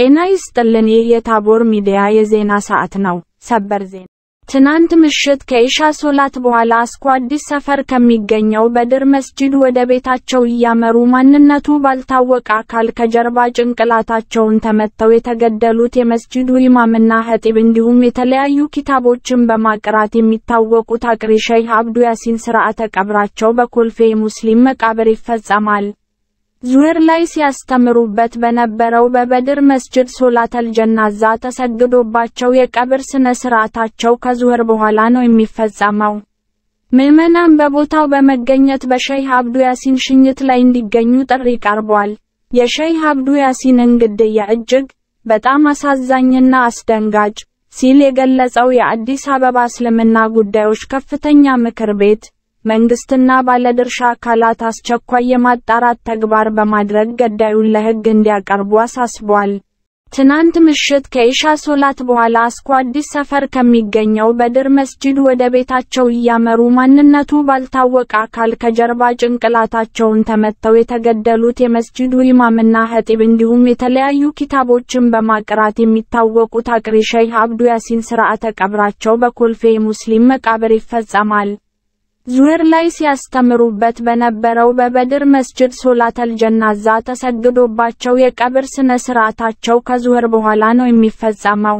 ጤና ይስጥልን። ይህ የታቦር ሚዲያ የዜና ሰዓት ነው። ሰበር ዜና። ትናንት ምሽት ከኢሻ ሶላት በኋላ አስኮ አዲስ ሰፈር ከሚገኘው በድር መስጂድ ወደ ቤታቸው እያመሩ ማንነቱ ባልታወቀ አካል ከጀርባ ጭንቅላታቸውን ተመተው የተገደሉት የመስጂዱ ኢማምና ኸጢብ እንዲሁም የተለያዩ ኪታቦችን በማቅራት የሚታወቁት አቅሪ ሸይህ አብዱ ያሲን ስርዓተ ቀብራቸው በኮልፌ ሙስሊም መቃብር ይፈጸማል። ዙህር ላይ ሲያስተምሩበት በነበረው በበድር መስጅድ ሶላተል ጀናዛ ተሰግዶባቸው የቀብር ስነ ስርዓታቸው ከዙህር በኋላ ነው የሚፈጸመው። ምዕመናን በቦታው በመገኘት በሸይህ አብዱ ያሲን ሽኝት ላይ እንዲገኙ ጥሪ ቀርቧል። የሸይህ አብዱ ያሲን እንግድያ እጅግ በጣም አሳዛኝና አስደንጋጭ ሲል የገለጸው የአዲስ አበባ እስልምና ጉዳዮች ከፍተኛ ምክር ቤት መንግስትና ባለድርሻ አካላት አስቸኳይ የማጣራት ተግባር በማድረግ ገዳዩን ለህግ እንዲያቀርቡ አሳስቧል። ትናንት ምሽት ከኢሻ ሶላት በኋላ አስኮ አዲስ ሰፈር ከሚገኘው በድር መስጂድ ወደ ቤታቸው እያመሩ ማንነቱ ባልታወቀ አካል ከጀርባ ጭንቅላታቸውን ተመተው የተገደሉት የመስጂዱ ኢማምና ኸጢብ እንዲሁም የተለያዩ ኪታቦችን በማቅራት የሚታወቁት አቅሪ ሸይህ አብዱ ያሲን ስርዓተ ቀብራቸው በኮልፌ ሙስሊም መቃብር ይፈጸማል። ዙህር ላይ ሲያስተምሩበት በነበረው በበድር መስጅድ ሶላተል ጀናዛ ተሰግዶባቸው የቀብር ስነ ስርዓታቸው ከዙህር በኋላ ነው የሚፈጸመው።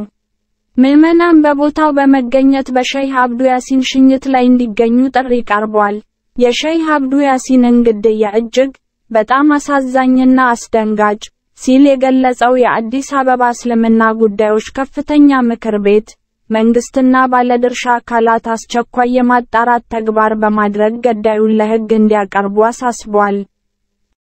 ምዕመናን በቦታው በመገኘት በሸይህ አብዱ ያሲን ሽኝት ላይ እንዲገኙ ጥሪ ቀርቧል። የሸይህ አብዱ ያሲንን ግድያ እጅግ በጣም አሳዛኝና አስደንጋጭ ሲል የገለጸው የአዲስ አበባ እስልምና ጉዳዮች ከፍተኛ ምክር ቤት መንግስትና ባለድርሻ አካላት አስቸኳይ የማጣራት ተግባር በማድረግ ገዳዩን ለህግ እንዲያቀርቡ አሳስቧል።